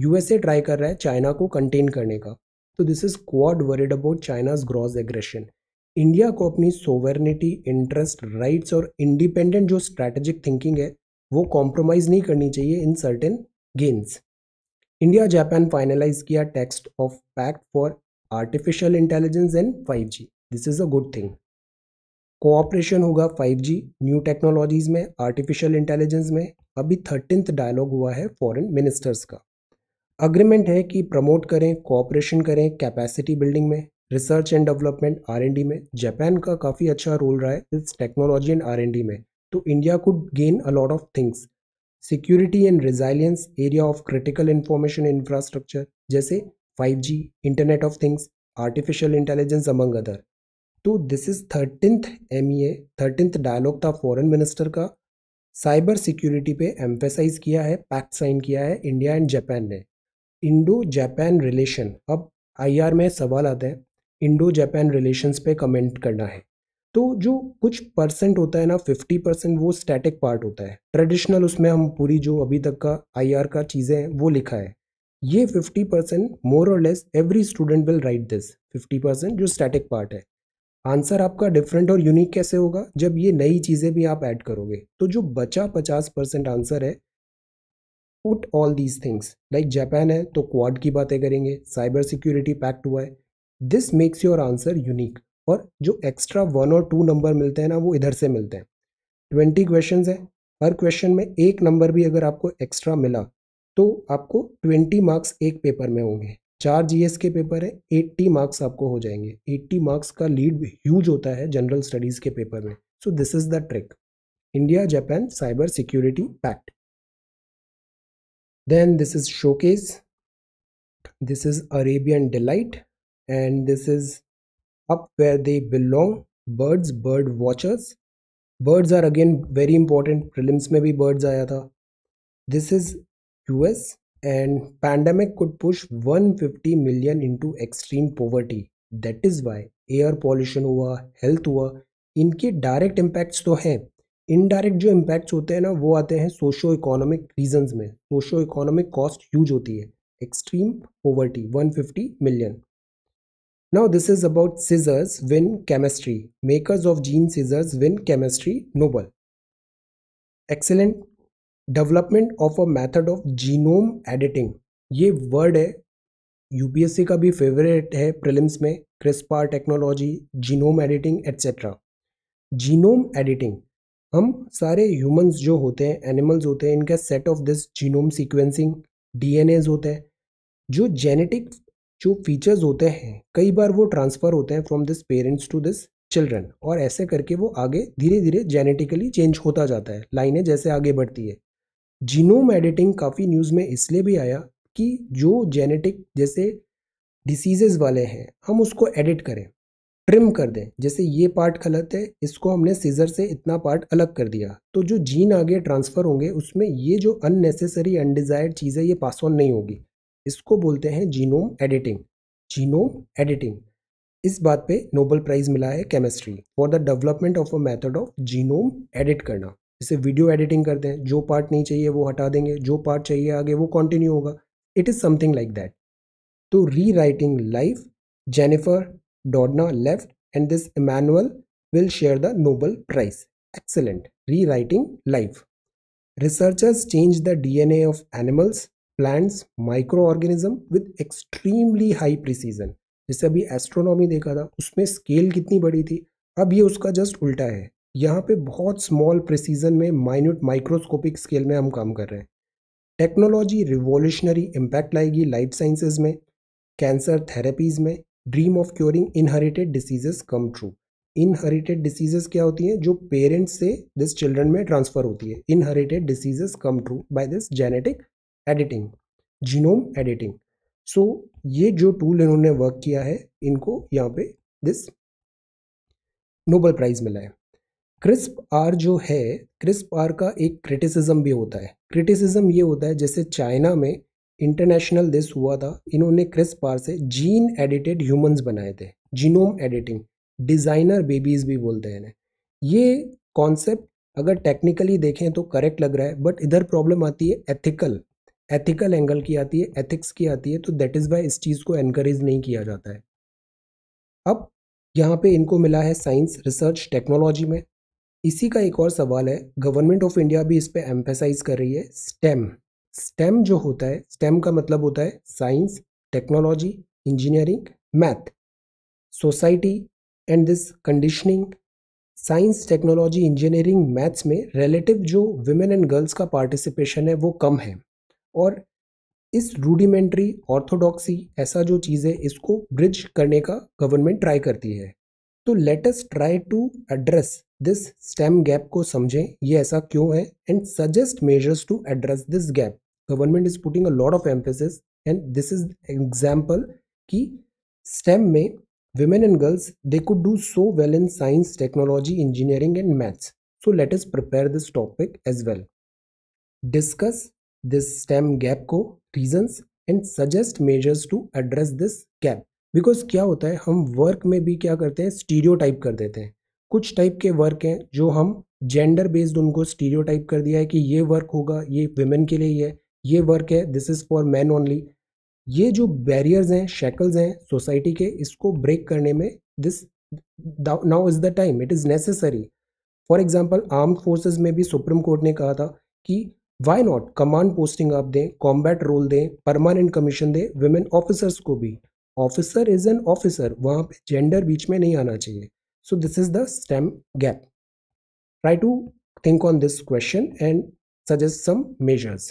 यूएसए ट्राई कर रहा है चाइना को कंटेन करने का तो this is Quad worried about China's gross aggression India को अपनी सोवर्निटी इंटरेस्ट राइट्स और इंडिपेंडेंट जो स्ट्रैटेजिक थिंकिंग है वो कॉम्प्रोमाइज़ नहीं करनी चाहिए in certain games India Japan finalise किया text of pact for artificial intelligence and five G this is a good thing cooperation होगा 5G न्यू टेक्नोलॉजीज़ में आर्टिफिशियल इंटेलिजेंस में अभी थर्टींथ डायलॉग हुआ है फॉरेन मिनिस्टर्स का अग्रीमेंट है कि प्रमोट करें कोऑपरेशन करें कैपेसिटी बिल्डिंग में रिसर्च एंड डेवलपमेंट आर में जापान का काफ़ी अच्छा रोल रहा है इस टेक्नोलॉजी एंड आर में तो India could gain a lot of things security and resilience area of critical information infrastructure जैसे 5G internet of things artificial intelligence among other तो this is thirteenth M E A thirteenth dialogue था foreign minister का cyber security पे emphasise किया है pact sign किया है India and Japan ने इंडो जापान रिलेशन अब आईआर में सवाल आते हैं इंडो जापान रिलेशंस पे कमेंट करना है तो जो कुछ परसेंट होता है ना फिफ्टी परसेंट वो स्टैटिक पार्ट होता है ट्रेडिशनल उसमें हम पूरी जो अभी तक का आईआर का चीज़ें हैं वो लिखा है ये फिफ्टी परसेंट मोर और less every student will write this fifty percent जो स्टैटिक पार्ट है आंसर आपका डिफरेंट और यूनिक कैसे होगा जब ये नई चीज़ें भी आप ऐड करोगे तो जो बचा पचास परसेंट आंसर है put all these things like Japan है तो क्वाड की बातें करेंगे साइबर सिक्योरिटी पैक्ट हुआ है this makes your answer unique और जो एक्स्ट्रा वन और टू नंबर मिलते हैं ना वो इधर से मिलते हैं ट्वेंटी क्वेश्चन है हर क्वेश्चन में एक नंबर भी अगर आपको एक्स्ट्रा मिला तो आपको ट्वेंटी मार्क्स एक पेपर में होंगे चार जी के पेपर है एट्टी मार्क्स आपको हो जाएंगे एट्टी मार्क्स का लीड ह्यूज होता है जनरल स्टडीज के पेपर में so this is the trick India Japan cyber security pact then this is showcase this is Arabian delight and this is up where they belong birds bird watchers birds are again very important film में भी birds आया था this is US and pandemic could push 150 million into extreme poverty that is Y air pollution हुआ health हुआ इनके direct impacts तो हैं indirect जो इम्पैक्ट्स होते हैं ना वो आते हैं सोशो इकोनॉमिक रीजंस में सोशो इकोनॉमिक कॉस्ट ह्यूज होती है extreme poverty 150 million now this is about scissors win chemistry makers of gene scissors win chemistry Nobel excellent development of a method of genome editing ये वर्ड है UPSC का भी favourite है prelims में CRISPR technology genome editing etcetera genome editing हम सारे humans जो होते हैं एनिमल्स होते हैं इनका set of this genome sequencing DNAs होते हैं जो जेनेटिक जो फीचर्स होते हैं कई बार वो ट्रांसफ़र होते हैं from this parents to this children और ऐसे करके वो आगे धीरे धीरे जेनेटिकली चेंज होता जाता है लाइनें जैसे आगे बढ़ती है जीनोम एडिटिंग काफ़ी न्यूज़ में इसलिए भी आया कि जो जेनेटिक जैसे डिसीजेज वाले हैं हम उसको एडिट करें ट्रिम कर दें जैसे ये पार्ट गलत है इसको हमने सीजर से इतना पार्ट अलग कर दिया तो जो जीन आगे ट्रांसफ़र होंगे उसमें ये जो अननेसेसरी अनडिज़ायर्ड चीज़ें ये पास ऑन नहीं होगी इसको बोलते हैं जीनोम एडिटिंग जीनोम एडिटिंग इस बात पे नोबल प्राइज़ मिला है chemistry for the development of a method of genome edit करना जैसे वीडियो एडिटिंग करते हैं जो पार्ट नहीं चाहिए वो हटा देंगे जो पार्ट चाहिए आगे वो कंटिन्यू होगा it is something like that तो rewriting life Jennifer Doudna left and this Emmanuelle will share rewriting life researchers change the D N A of animals plants microorganism with extremely high precision जैसे अभी astronomy देखा था उसमें scale कितनी बड़ी थी अब ये उसका जस्ट उल्टा है यहाँ पे बहुत स्मॉल प्रिसीजन में माइन्यूट माइक्रोस्कोपिक स्केल में हम काम कर रहे हैं टेक्नोलॉजी रिवोल्यूशनरी इम्पैक्ट लाएगी लाइफ साइंसेज में कैंसर थेरेपीज़ में dream of curing inherited diseases come true inherited diseases क्या होती हैं जो पेरेंट्स से दिस चिल्ड्रन में ट्रांसफ़र होती है inherited diseases come true by this genetic editing genome editing so ये जो टूल इन्होंने वर्क किया है इनको यहाँ पे दिस नोबल प्राइज़ मिला है क्रिस्प आर जो है क्रिस्प आर का एक क्रिटिसिज्म भी होता है क्रिटिसिज्म ये होता है जैसे चाइना में इंटरनेशनल दिस हुआ था इन्होंने क्रिस्प आर से जीन एडिटेड ह्यूमंस बनाए थे जीनोम एडिटिंग डिज़ाइनर बेबीज़ भी बोलते हैं इन्हें ये कॉन्सेप्ट अगर टेक्निकली देखें तो करेक्ट लग रहा है बट इधर प्रॉब्लम आती है एथिकल एथिकल एंगल की आती है एथिक्स की आती है तो दैट इज़ वाई इस चीज़ को एनकरेज नहीं किया जाता है अब यहाँ पे इनको मिला है साइंस रिसर्च टेक्नोलॉजी में इसी का एक और सवाल है गवर्नमेंट ऑफ इंडिया भी इस पर एम्फेसाइज कर रही है स्टेम स्टेम जो होता है स्टेम का मतलब होता है science technology engineering math society and this conditioning science technology engineering maths में रिलेटिव जो वुमेन एंड गर्ल्स का पार्टिसिपेशन है वो कम है और इस रूडिमेंट्री ऑर्थोडॉक्सी ऐसा जो चीज़ है इसको ब्रिज करने का गवर्नमेंट ट्राई करती है तो let's try to address this stem gap को समझें ये ऐसा क्यों है and suggest measures to address this gap government is putting a lot of emphasis and this is example कि स्टेम में women and girls they could do so well in science technology engineering and maths so let is prepare this topic as well discuss this stem gap को reasons and suggest measures to address this gap because क्या होता है हम work में भी क्या करते हैं स्टीरियो टाइप कर देते हैं कुछ टाइप के वर्क हैं जो हम जेंडर बेस्ड उनको स्टीरियो टाइप कर दिया है कि ये वर्क होगा ये वेमेन के लिए ही है ये वर्क है this is for man only ये जो बैरियर्स हैं शैकल्स हैं सोसाइटी के इसको ब्रेक करने में this now is the time it is necessary for example arm forces में भी सुप्रीम कोर्ट ने कहा था कि वाई नॉट कमांड पोस्टिंग आप दें कॉम्बैट रोल दें परमानेंट कमीशन दें वेमेन ऑफिसर्स को भी ऑफिसर इज़ एन ऑफिसर वहाँ पे जेंडर बीच में नहीं आना चाहिए so this is the stem gap try to think on this question and suggest some measures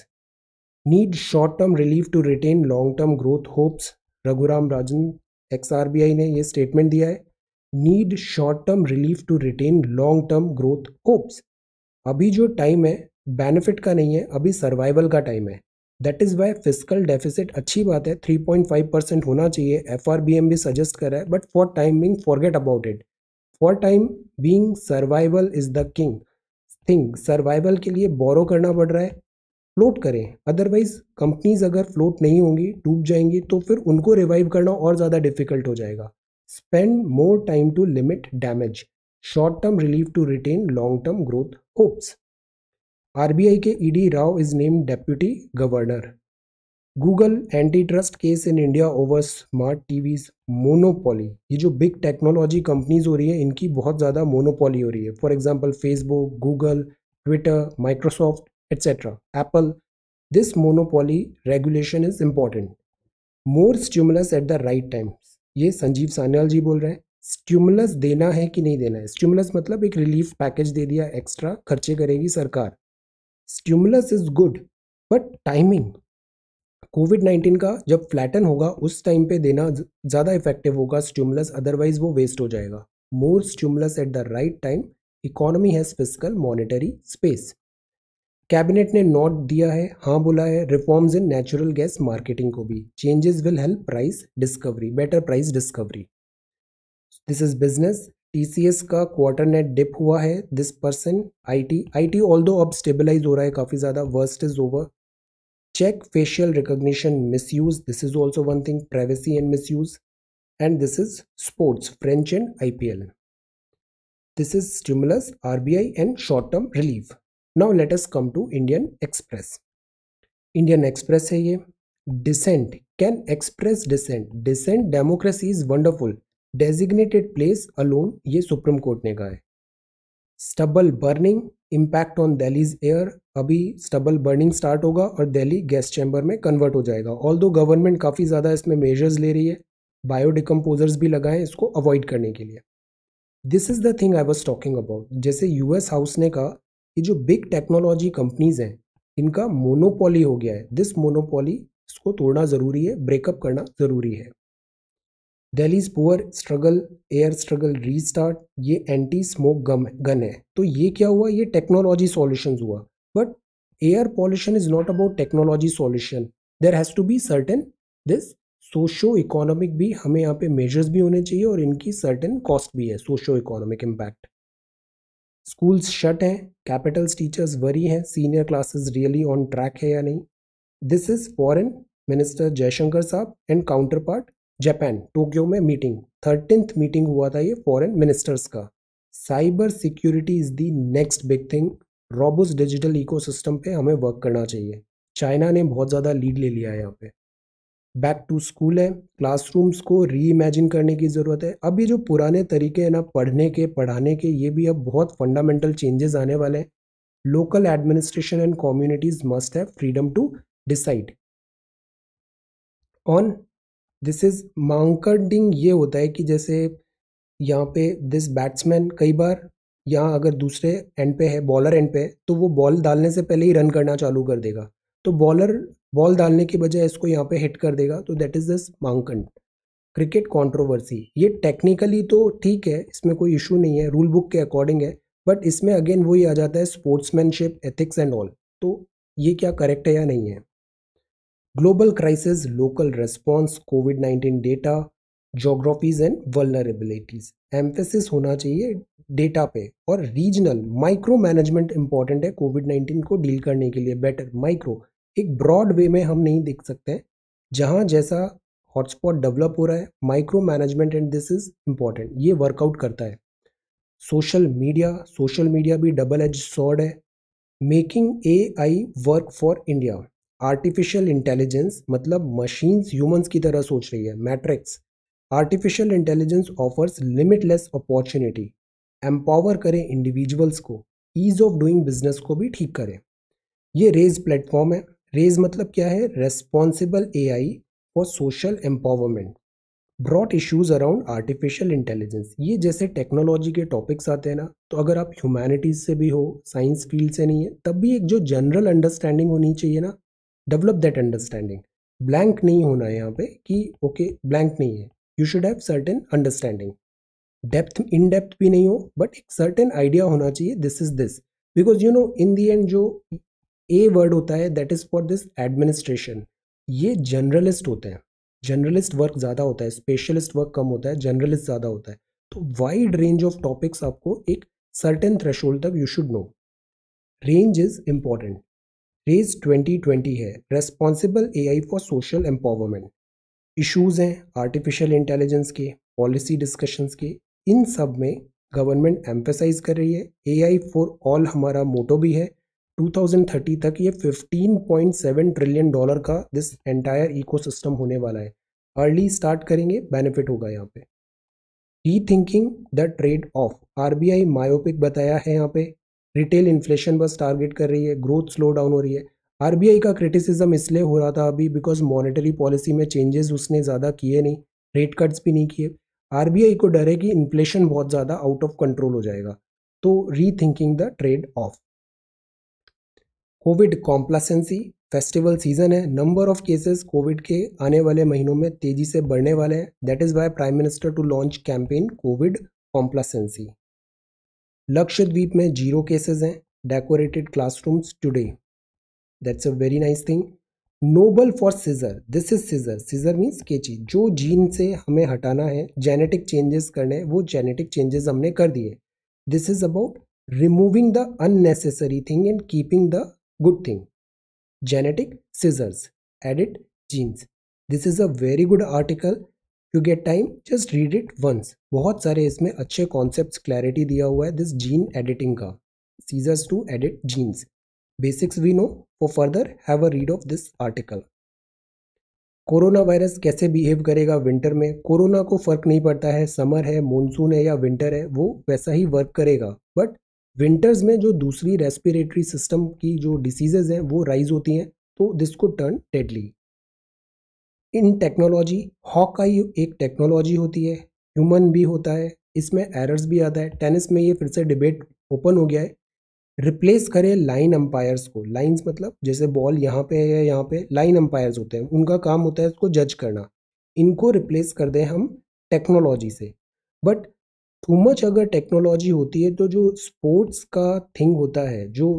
need short-term relief to retain long-term growth hopes Raghuram राजन एक्सआरबीआई ने ये स्टेटमेंट दिया है need short term relief to retain long term growth hopes अभी जो time है benefit का नहीं है अभी सर्वाइवल का टाइम है that is why fiscal deficit अच्छी बात है 3.5 परसेंट होना चाहिए एफ आर बी एम भी सजेस्ट करा है but for time being forget about it for time being survival is the king thing survival के लिए बोरो करना पड़ रहा है फ्लोट करें अदरवाइज कंपनीज अगर फ्लोट नहीं होंगी डूब जाएंगी तो फिर उनको रिवाइव करना और ज़्यादा डिफिकल्ट हो जाएगा spend more time to limit damage short term relief to retain long term growth hopes RBI के ED Rao is name deputy governor Google antitrust case in India over smart TVs monopoly ये जो big technology companies हो रही है इनकी बहुत ज़्यादा monopoly हो रही है for example Facebook Google Twitter Microsoft etcetera Apple this monopoly regulation is important more stimulus at the right time ये संजीव सान्याल जी बोल रहे हैं स्ट्यूमुलस देना है कि नहीं देना है स्ट्यूमुलस मतलब एक रिलीफ पैकेज दे दिया एक्स्ट्रा खर्चे करेगी सरकार stimulus is good but timing COVID nineteen का जब फ्लैटन होगा उस टाइम पे देना ज़्यादा इफेक्टिव होगा स्टिमुलस अदरवाइज वो वेस्ट हो जाएगा more stimulus at the right time economy has fiscal monetary space cabinet ने नोट दिया है हाँ बोला है reforms in natural gas marketing को भी changes will help price discovery better price discovery this is business TCS का क्वार्टर नेट डिप हुआ है this person IT IT although अब स्टेबलाइज हो रहा है काफ़ी ज़्यादा worst is over check facial recognition misuse this is also one thing privacy and misuse and this is sports french and ipl this is stimulus rbi and short term relief now let us come to indian express indian express hai ye dissent can express dissent dissent democracy is wonderful designated place alone ye supreme court ne kaha hai stubble burning impact on Delhi's air अभी stubble burning start होगा और Delhi gas chamber में convert हो जाएगा all दो government काफ़ी ज़्यादा इसमें मेजर्स ले रही है बायोडिकम्पोजर्स भी लगाएं इसको अवॉइड करने के लिए this is the thing I was talking about जैसे यू एस हाउस ने कहा कि जो बिग टेक्नोलॉजी कंपनीज हैं इनका मोनोपोली हो गया है दिस मोनोपोली इसको तोड़ना ज़रूरी है ब्रेकअप करना ज़रूरी है Delhi's poor struggle air struggle restart ये एंटी स्मोक गन है तो ये क्या हुआ ये टेक्नोलॉजी सॉल्यूशंस हुआ but air pollution is not about technology solution there has to be certain this socio economic भी हमें यहाँ पे मेजर्स भी होने चाहिए और इनकी सर्टेन कॉस्ट भी है socio economic impact schools shut हैं कैपिटल्स टीचर्स वरी हैं senior classes really on track है या नहीं this is foreign minister Jaishankar साहब and counterpart Japan Tokyo में मीटिंग थर्टींथ मीटिंग हुआ था ये फॉरेन मिनिस्टर्स का cyber security is the next big thing robust digital ecosystem पे हमें वर्क करना चाहिए चाइना ने बहुत ज़्यादा लीड ले लिया है यहाँ पे बैक टू स्कूल है क्लासरूम्स को री इमेजिन करने की ज़रूरत है अब ये जो पुराने तरीके हैं ना पढ़ने के पढ़ाने के ये भी अब बहुत फंडामेंटल चेंजेस आने वाले हैं local administration and communities must है freedom to decide on this is Mankading ये होता है कि जैसे यहाँ पे दिस बैट्समैन कई बार यहाँ अगर दूसरे एंड पे है बॉलर एंड पे तो वो बॉल डालने से पहले ही रन करना चालू कर देगा तो बॉलर बॉल डालने के बजाय इसको यहाँ पे हिट कर देगा तो that is this Mankad cricket controversy ये टेक्निकली तो ठीक है इसमें कोई इशू नहीं है रूल बुक के अकॉर्डिंग है बट इसमें अगेन वही आ जाता है स्पोर्ट्समैनशिप एथिक्स एंड ऑल तो ये क्या करेक्ट है या नहीं है global crisis local response COVID nineteen data geographies and vulnerabilities emphasis होना चाहिए डेटा पे और रीजनल माइक्रो मैनेजमेंट इंपॉर्टेंट है कोविड नाइन्टीन को डील करने के लिए बेटर माइक्रो एक ब्रॉड वे में हम नहीं देख सकते जहाँ जैसा हॉटस्पॉट डेवलप हो रहा है micro management and this is important ये वर्कआउट करता है सोशल मीडिया सोशल मीडिया भी डबल एज सॉर्ड है making A I work for India artificial intelligence मतलब मशीन्स ह्यूमंस की तरह सोच रही है matrix artificial intelligence offers limitless opportunity empower करें इंडिविजुअल्स को ईज ऑफ डूइंग बिजनेस को भी ठीक करें ये रेज प्लेटफॉर्म है रेज मतलब क्या है responsible A I for social empowerment broad issues around artificial intelligence ये जैसे टेक्नोलॉजी के टॉपिक्स आते हैं ना तो अगर आप ह्यूमैनिटीज से भी हो साइंस फील्ड से नहीं है तब भी एक जो जनरल अंडरस्टैंडिंग होनी चाहिए ना डेवलप दैट अंडरस्टैंडिंग ब्लैंक नहीं होना है यहाँ पे कि ओके okay, ब्लैंक नहीं है you should have certain understanding depth in depth भी नहीं हो बट एक सर्टेन आइडिया होना चाहिए this is this because you know in the end जो ए वर्ड होता है that is for this administration ये जनरलिस्ट होते हैं जनरलिस्ट वर्क ज़्यादा होता है स्पेशलिस्ट वर्क कम होता है जनरलिस्ट ज़्यादा होता है तो वाइड रेंज ऑफ टॉपिक्स आपको एक सर्टेन थ्रेशोल्ड तक you should know range is important raise 2020 है responsible I for social empowerment issues हैं आर्टिफिशियल इंटेलिजेंस के पॉलिसी डिस्कशंस के इन सब में गवर्नमेंट एम्फेसाइज कर रही है आई फॉर ऑल हमारा मोटो भी है 2030 तक ये 15.7 ट्रिलियन डॉलर का दिस एंटायर इकोसिस्टम होने वाला है अर्ली स्टार्ट करेंगे बेनिफिट होगा यहाँ पे rethinking the trade off I myopic बताया है यहाँ पे रिटेल इन्फ्लेशन बस टारगेट कर रही है ग्रोथ स्लो डाउन हो रही है आरबीआई का क्रिटिसिज्म इसलिए हो रहा था अभी बिकॉज मॉनेटरी पॉलिसी में चेंजेस उसने ज़्यादा किए नहीं रेट कट्स भी नहीं किए आरबीआई को डर है कि इन्फ्लेशन बहुत ज़्यादा आउट ऑफ कंट्रोल हो जाएगा तो rethinking the trade off COVID complacency festival season है नंबर ऑफ केसेस कोविड के आने वाले महीनों में तेजी से बढ़ने वाले हैं that is why prime minister to launch campaign COVID complacency Lakshadweep में जीरो केसेस हैं decorated classrooms today that's a very nice thing Nobel for scissor this is scissor scissor means केची जो जीन से हमें हटाना है जेनेटिक चेंजेस करने हैं वो जेनेटिक चेंजेस हमने कर दिए this is about removing the unnecessary thing and keeping the good thing genetic scissors edit genes this is a very good article you get time just read it once बहुत सारे इसमें अच्छे concept clarity दिया हुआ है this gene editing का scissors to edit genes basics we know for further have a read of this article corona virus कैसे behave करेगा विंटर में कोरोना को फ़र्क नहीं पड़ता है समर है मानसून है या विंटर है वो वैसा ही वर्क करेगा बट विंटर्स में जो दूसरी रेस्पिरेटरी सिस्टम की जो डिसीजेज हैं वो राइज होती हैं तो दिस को turn deadly in technology hawk का ही एक टेक्नोलॉजी होती है ह्यूमन भी होता है इसमें एरर्स भी आता है टेनिस में ये फिर से डिबेट ओपन हो गया है रिप्लेस करें लाइन अंपायर्स को लाइंस मतलब जैसे बॉल यहाँ पे है यहाँ पे लाइन अंपायर्स होते हैं उनका काम होता है उसको जज करना इनको रिप्लेस कर दें हम टेक्नोलॉजी से बट टू मच अगर टेक्नोलॉजी होती है तो जो स्पोर्ट्स का थिंग होता है जो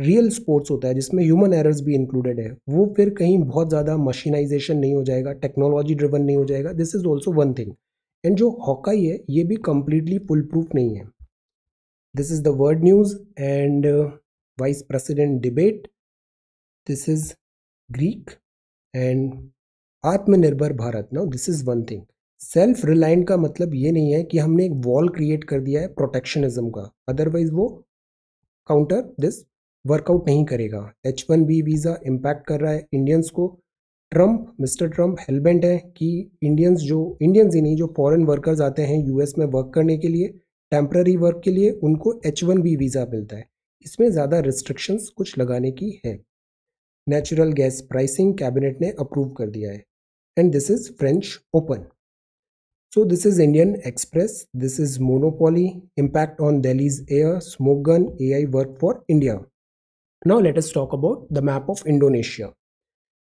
रियल स्पोर्ट्स होता है जिसमें ह्यूमन एरर्स भी इंक्लूडेड है वो फिर कहीं बहुत ज़्यादा मशीनाइजेशन नहीं हो जाएगा टेक्नोलॉजी ड्रिवन नहीं हो जाएगा this is also one thing and जो हॉकाई है ये भी कम्प्लीटली फुल प्रूफ नहीं है this is the world news and vice president debate this is Greek and Atmanirbhar Bharat ना this is one thing self reliant का मतलब ये नहीं है कि हमने एक वॉल क्रिएट कर दिया है प्रोटेक्शनिज्म का अदरवाइज वो काउंटर दिस वर्कआउट नहीं करेगा H one B visa impact कर रहा है इंडियंस को ट्रंप मिस्टर ट्रम्प हेलबेंट है कि इंडियंस जो इंडियंस ही नहीं जो फॉरेन वर्कर्स आते हैं यूएस में वर्क करने के लिए टेम्प्ररी वर्क के लिए उनको एच वन बी वीज़ा मिलता है इसमें ज़्यादा रिस्ट्रिक्शंस कुछ लगाने की है नेचुरल गैस प्राइसिंग कैबिनेट ने अप्रूव कर दिया है and this is French Open this is Indian Express this is monopoly impact on on air smoke gun A I work for India Now let us talk about the map of Indonesia.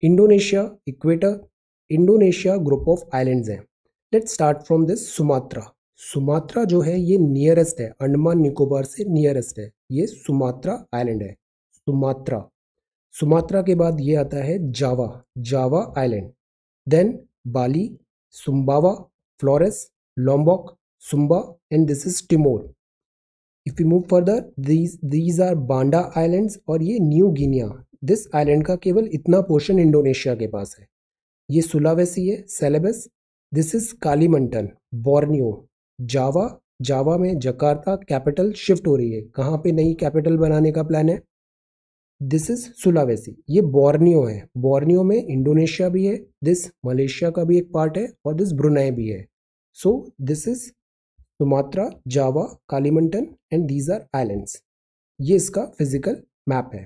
Indonesia, equator, Indonesia group of islands हैं let's start from this Sumatra Sumatra जो है ये nearest है अंडमान निकोबार से nearest है ये Sumatra island है Sumatra Sumatra के बाद ये आता है Java Java island then Bali Sumbawa Flores Lombok Sumba and this is Timor if you move further these these are Banda islands और ये न्यू गिनिया दिस आइलैंड का केवल इतना पोर्शन इंडोनेशिया के पास है ये सुलावेसी है Celebes this is Kalimantan Borneo Java Java में जकार्ता कैपिटल शिफ्ट हो रही है कहाँ पे नई कैपिटल बनाने का प्लान है दिस इज सुलावेसी ये बोर्नियो है बोर्नियो में इंडोनेशिया भी है दिस मलेशिया का भी एक पार्ट है और दिस ब्रुनाई भी है so this is Sumatra Java Kalimantan and these are islands ये इसका फिजिकल मैप है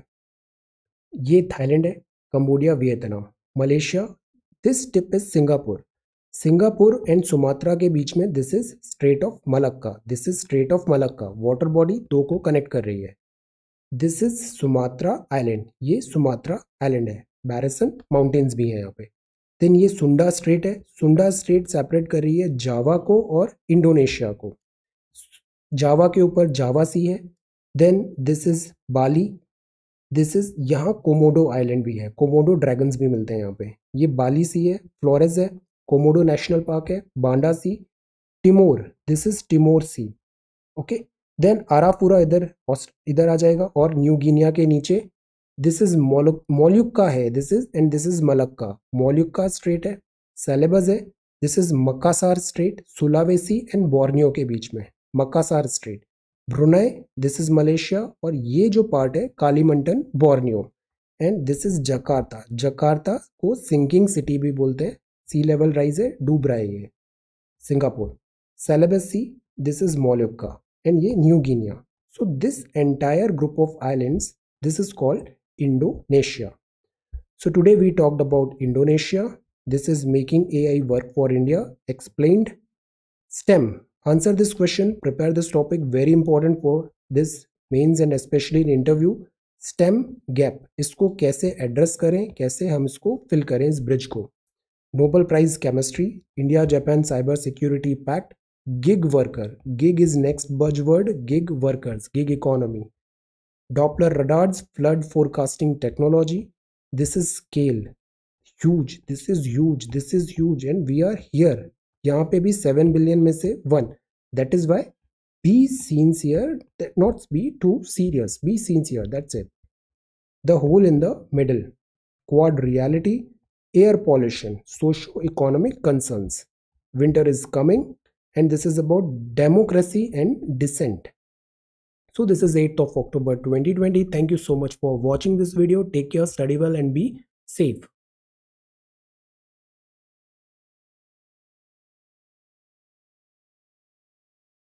ये थाईलैंड है Cambodia Vietnam Malaysia this tip is Singapore Singapore and Sumatra के बीच में this is strait of Malacca this is strait of Malacca water body दो को कनेक्ट कर रही है दिस इज सुमात्रा आइलैंड ये सुमात्रा आइलैंड है बैरसन माउंटेन्स भी हैं यहाँ पे देन ये सुंडा स्ट्रेट है सुंडा स्ट्रेट सेपरेट कर रही है जावा को और इंडोनेशिया को जावा के ऊपर जावा सी है then this is Bali this is यहाँ कोमोडो आइलैंड भी है कोमोडो ड्रैगन्स भी मिलते हैं यहाँ पे ये बाली सी है फ्लोरेज है कोमोडो नेशनल पार्क है Banda Sea Timor this is Timor Sea okay then Arafura इधर इधर आ जाएगा और न्यू गिनिया के नीचे दिस इज मोल्युक्का है this is and this is Malacca Molucca strait है सेलेबस है this is Makassar strait Sulawesi and Borneo के बीच में Makassar strait Brunei this is Malaysia और ये जो पार्ट है Kalimantan Borneo and this is Jakarta Jakarta को सिंकिंग सिटी भी बोलते हैं सी लेवल राइज है डूब रहा है ये Singapore Celebes Sea this is Molucca and ये New Guinea so this entire group of islands this is called Indonesia. So today we talked about Indonesia. This is making AI work for India explained. STEM. Answer this question. Prepare this topic. Very important for this mains and especially in interview stem gap इसको कैसे address करें कैसे हम इसको fill करें इस bridge को nobel prize chemistry india japan cyber security pact gig worker gig is next buzzword gig workers gig economy Doppler radars, flood forecasting technology. This is scale. Huge. This is huge. This is huge. And we are here. यहाँ seven billion. भी seven billion में से one that is why be sincere not be too serious be sincere That's it. the hole in the middle quad reality air pollution socio-economic concerns winter is coming and this is about democracy and dissent so this is 8th of October 2020. Thank you so much for watching this video. Take care, study well and be safe.